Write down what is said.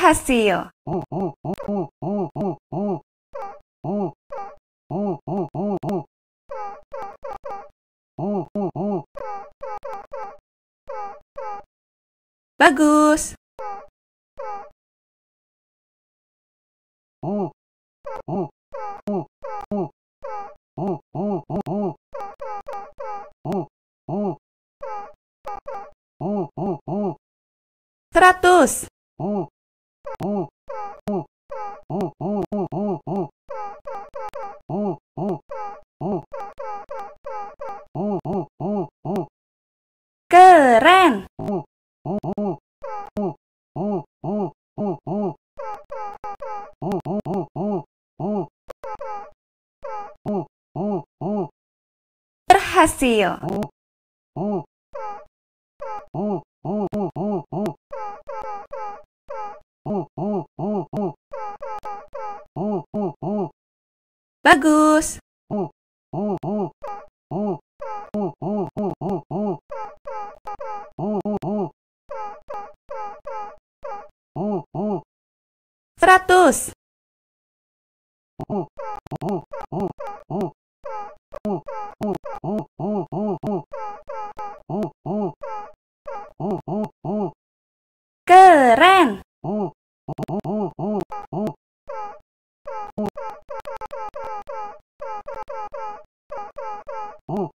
berhasil. Bagus. Seratus. Keren. Berhasil. Bagus. Seratus. Keren. Oh,